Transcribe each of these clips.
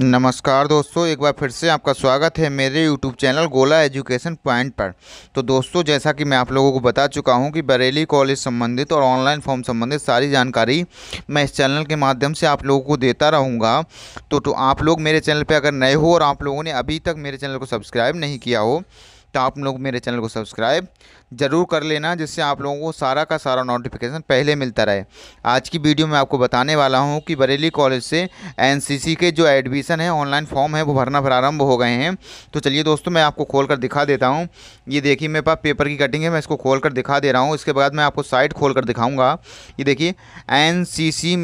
नमस्कार दोस्तों एक बार फिर से आपका स्वागत है मेरे YouTube channel Gola education point पर तो दोस्तों जैसा कि मैं आप लोगों को बता चुका हूं कि बरेली कॉलेज संबंधित और ऑनलाइन फॉर्म संबंधित सारी जानकारी मैं इस चैनल के माध्यम से आप लोगों को देता रहूंगा तो, तो आप लोग मेरे चैनल पर अगर नए हो और आप लोगों ने अभी तक मेरे चैनल को सब्सक्राइब नहीं किया हो तो आप लोग मेरे चैनल को सब्सक्राइब ज़रूर कर लेना जिससे आप लोगों को सारा का सारा नोटिफिकेशन पहले मिलता रहे आज की वीडियो में आपको बताने वाला हूँ कि बरेली कॉलेज से एनसीसी के जो एडमिशन है ऑनलाइन फॉर्म है वो भरना प्रारंभ हो गए हैं तो चलिए दोस्तों मैं आपको खोल कर दिखा देता हूँ ये देखिए मेरे पास पेपर की कटिंग है मैं इसको खोल कर दिखा दे रहा हूँ इसके बाद मैं आपको साइट खोल कर दिखाऊँगा ये देखिए एन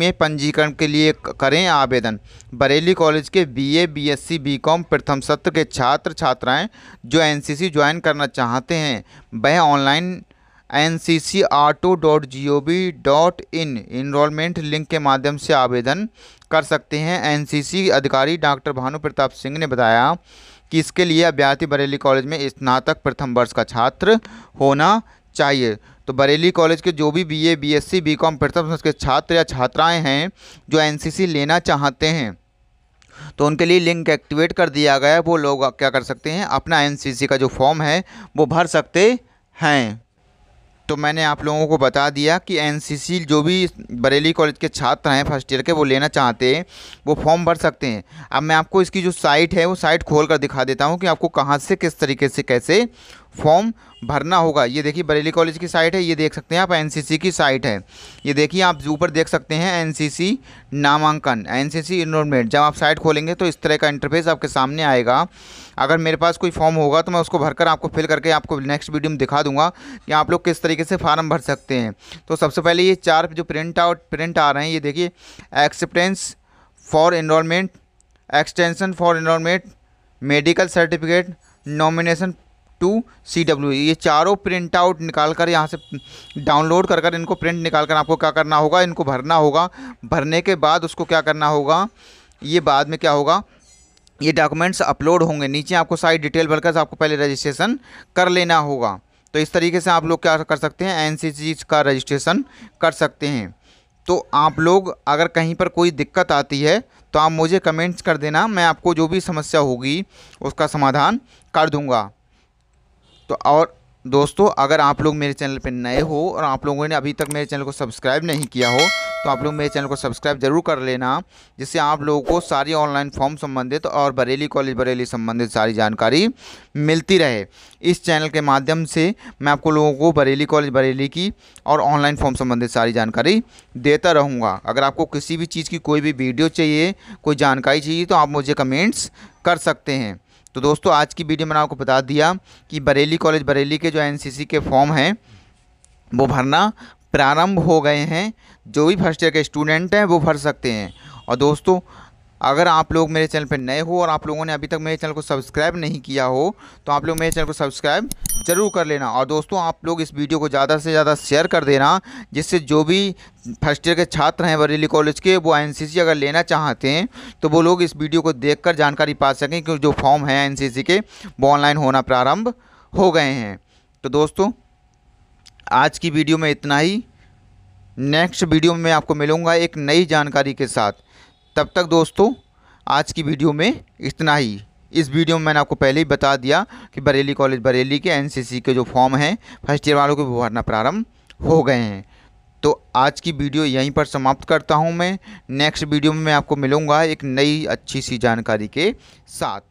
में पंजीकरण के लिए करें आवेदन बरेली कॉलेज के B A B S C B com प्रथम सत्र के छात्र छात्राएँ जो एन सी ज्वाइन करना चाहते हैं वह online N C C auto dot G O V dot in enrollment link के माध्यम से आवेदन कर सकते हैं एन सी सी अधिकारी डॉक्टर भानु प्रताप सिंह ने बताया कि इसके लिए अभ्यर्थी बरेली कॉलेज में स्नातक प्रथम वर्ष का छात्र होना चाहिए तो बरेली कॉलेज के जो भी बीए, बीएससी, बीकॉम प्रथम वर्ष के छात्र या छात्राएं हैं जो एनसीसी लेना चाहते हैं तो उनके लिए लिंक एक्टिवेट कर दिया गया है वो लोग क्या कर सकते हैं अपना एन का जो फॉर्म है वो भर सकते हैं तो मैंने आप लोगों को बता दिया कि एनसीसी जो भी बरेली कॉलेज के छात्र हैं फर्स्ट ईयर के वो लेना चाहते हैं वो फॉर्म भर सकते हैं अब मैं आपको इसकी जो साइट है वो साइट खोल कर दिखा देता हूँ कि आपको कहाँ से किस तरीके से कैसे फॉर्म भरना होगा ये देखिए बरेली कॉलेज की साइट है ये देख सकते हैं आप एनसीसी की साइट है ये देखिए आप ऊपर देख सकते हैं एनसीसी नामांकन एनसीसी सी जब आप साइट खोलेंगे तो इस तरह का इंटरफेस आपके सामने आएगा अगर मेरे पास कोई फॉर्म होगा तो मैं उसको भरकर आपको फिल करके आपको नेक्स्ट वीडियो में दिखा दूंगा कि आप लोग किस तरीके से फार्म भर सकते हैं तो सबसे पहले ये चार जो प्रिंट आउट प्रिंट आ रहे हैं ये देखिए acceptance for enrollment extension for enrollment medical certificate nomination to C W e, ये चारों प्रिंट आउट निकाल कर यहाँ से डाउनलोड कर कर इनको प्रिंट निकाल कर आपको क्या करना होगा इनको भरना होगा भरने के बाद उसको क्या करना होगा ये बाद में क्या होगा ये डॉक्यूमेंट्स अपलोड होंगे नीचे आपको सारी डिटेल भरकर आपको पहले रजिस्ट्रेशन कर लेना होगा तो इस तरीके से आप लोग क्या कर सकते हैं एन का रजिस्ट्रेशन कर सकते हैं तो आप लोग अगर कहीं पर कोई दिक्कत आती है तो आप मुझे कमेंट्स कर देना मैं आपको जो भी समस्या होगी उसका समाधान कर दूंगा तो और दोस्तों अगर आप लोग मेरे चैनल पर नए हो और आप लोगों ने अभी तक मेरे चैनल को सब्सक्राइब नहीं किया हो तो आप लोग मेरे चैनल को सब्सक्राइब जरूर कर लेना जिससे आप लोगों को सारी ऑनलाइन फॉर्म संबंधित और बरेली कॉलेज बरेली संबंधित सारी जानकारी मिलती रहे इस चैनल के माध्यम से मैं आपको लोगों को बरेली कॉलेज बरेली की और ऑनलाइन फॉर्म संबंधित सारी जानकारी देता रहूँगा अगर आपको किसी भी चीज़ की कोई भी वीडियो चाहिए कोई जानकारी चाहिए तो आप मुझे कमेंट्स कर सकते हैं तो दोस्तों आज की वीडियो मैंने आपको बता दिया कि बरेली कॉलेज बरेली के जो एनसीसी के फॉर्म हैं वो भरना प्रारंभ हो गए हैं जो भी फर्स्ट ईयर के स्टूडेंट हैं वो भर सकते हैं और दोस्तों अगर आप लोग मेरे चैनल पर नए हो और आप लोगों ने अभी तक मेरे चैनल को सब्सक्राइब नहीं किया हो तो आप लोग मेरे चैनल को सब्सक्राइब ज़रूर कर लेना और दोस्तों आप लोग इस वीडियो को ज़्यादा से ज़्यादा शेयर कर देना जिससे जो भी फर्स्ट ईयर के छात्र हैं बरेली कॉलेज के वो एन अगर लेना चाहते हैं तो वो लोग इस वीडियो को देखकर जानकारी पा सकें क्योंकि जो फॉर्म है एन के वो ऑनलाइन होना प्रारंभ हो गए हैं तो दोस्तों आज की वीडियो में इतना ही नेक्स्ट वीडियो में मैं आपको मिलूंगा एक नई जानकारी के साथ तब तक दोस्तों आज की वीडियो में इतना ही इस वीडियो में मैंने आपको पहले ही बता दिया कि बरेली कॉलेज बरेली के एनसीसी के जो फॉर्म हैं फर्स्ट ईयर वालों के भरना प्रारंभ हो गए हैं तो आज की वीडियो यहीं पर समाप्त करता हूं मैं नेक्स्ट वीडियो में मैं आपको मिलूंगा एक नई अच्छी सी जानकारी के साथ